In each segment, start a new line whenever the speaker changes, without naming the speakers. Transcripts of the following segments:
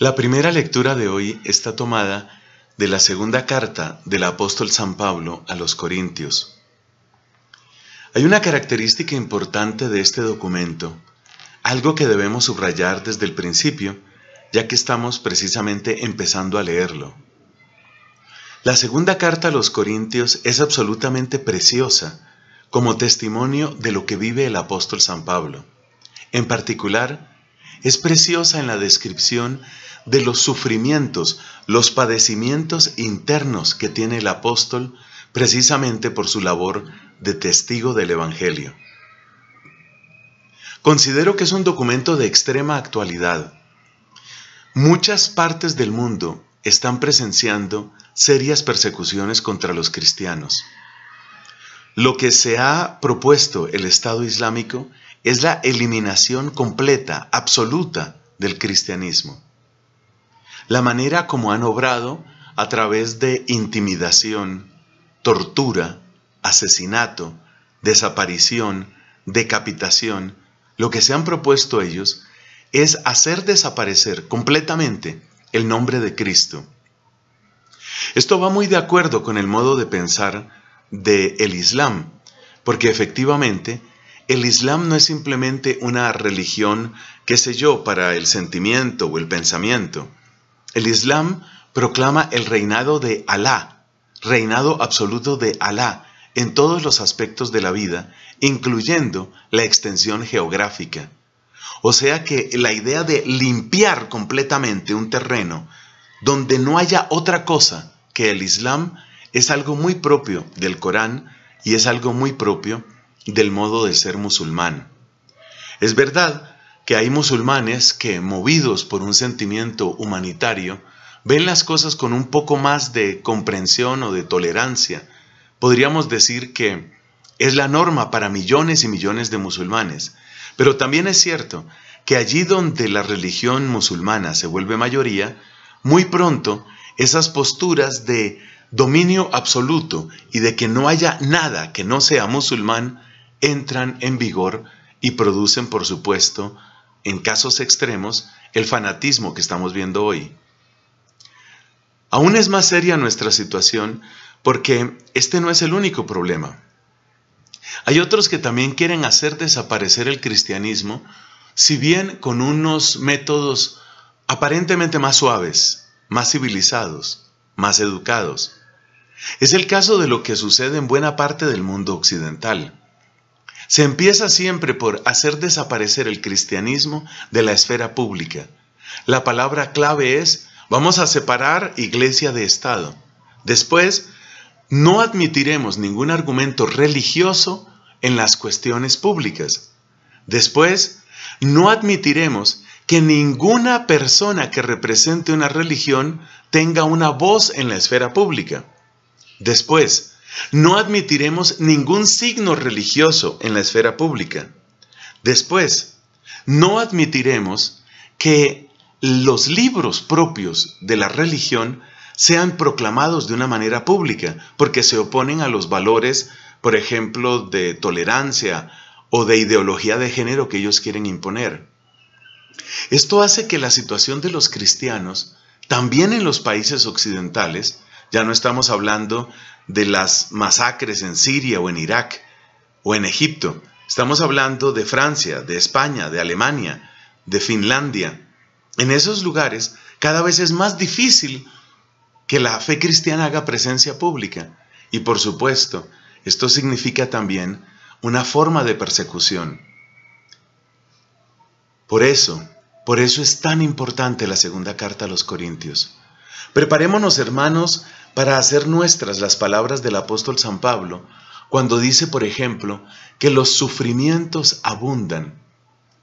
La primera lectura de hoy está tomada de la segunda carta del apóstol San Pablo a los Corintios. Hay una característica importante de este documento, algo que debemos subrayar desde el principio, ya que estamos precisamente empezando a leerlo. La segunda carta a los Corintios es absolutamente preciosa como testimonio de lo que vive el apóstol San Pablo, en particular es preciosa en la descripción de los sufrimientos, los padecimientos internos que tiene el apóstol precisamente por su labor de testigo del Evangelio. Considero que es un documento de extrema actualidad. Muchas partes del mundo están presenciando serias persecuciones contra los cristianos. Lo que se ha propuesto el Estado Islámico es la eliminación completa, absoluta del cristianismo. La manera como han obrado a través de intimidación, tortura, asesinato, desaparición, decapitación, lo que se han propuesto ellos es hacer desaparecer completamente el nombre de Cristo. Esto va muy de acuerdo con el modo de pensar del el Islam, porque efectivamente el Islam no es simplemente una religión, qué sé yo, para el sentimiento o el pensamiento. El Islam proclama el reinado de Alá, reinado absoluto de Alá, en todos los aspectos de la vida, incluyendo la extensión geográfica. O sea que la idea de limpiar completamente un terreno donde no haya otra cosa que el Islam es algo muy propio del Corán y es algo muy propio del modo de ser musulmán. Es verdad que hay musulmanes que, movidos por un sentimiento humanitario, ven las cosas con un poco más de comprensión o de tolerancia. Podríamos decir que es la norma para millones y millones de musulmanes. Pero también es cierto que allí donde la religión musulmana se vuelve mayoría, muy pronto esas posturas de dominio absoluto y de que no haya nada que no sea musulmán entran en vigor y producen, por supuesto, en casos extremos, el fanatismo que estamos viendo hoy. Aún es más seria nuestra situación porque este no es el único problema. Hay otros que también quieren hacer desaparecer el cristianismo, si bien con unos métodos aparentemente más suaves, más civilizados, más educados. Es el caso de lo que sucede en buena parte del mundo occidental. Se empieza siempre por hacer desaparecer el cristianismo de la esfera pública. La palabra clave es, vamos a separar iglesia de Estado. Después, no admitiremos ningún argumento religioso en las cuestiones públicas. Después, no admitiremos que ninguna persona que represente una religión tenga una voz en la esfera pública. Después, no admitiremos ningún signo religioso en la esfera pública. Después, no admitiremos que los libros propios de la religión sean proclamados de una manera pública, porque se oponen a los valores, por ejemplo, de tolerancia o de ideología de género que ellos quieren imponer. Esto hace que la situación de los cristianos, también en los países occidentales, ya no estamos hablando de las masacres en Siria o en Irak o en Egipto. Estamos hablando de Francia, de España, de Alemania, de Finlandia. En esos lugares cada vez es más difícil que la fe cristiana haga presencia pública. Y por supuesto, esto significa también una forma de persecución. Por eso, por eso es tan importante la segunda carta a los Corintios. Preparémonos, hermanos, para hacer nuestras las palabras del apóstol San Pablo cuando dice, por ejemplo, que los sufrimientos abundan.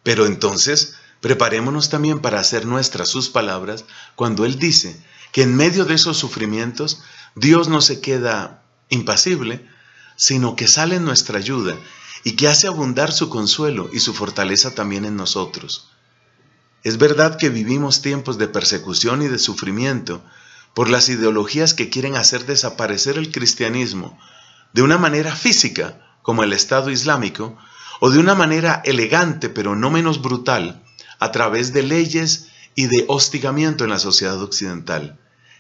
Pero entonces, preparémonos también para hacer nuestras sus palabras cuando él dice que en medio de esos sufrimientos Dios no se queda impasible, sino que sale en nuestra ayuda y que hace abundar su consuelo y su fortaleza también en nosotros. Es verdad que vivimos tiempos de persecución y de sufrimiento, por las ideologías que quieren hacer desaparecer el cristianismo de una manera física, como el Estado Islámico, o de una manera elegante pero no menos brutal, a través de leyes y de hostigamiento en la sociedad occidental.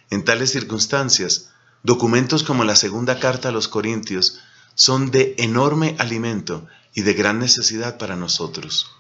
En tales circunstancias, documentos como la segunda carta a los Corintios son de enorme alimento y de gran necesidad para nosotros.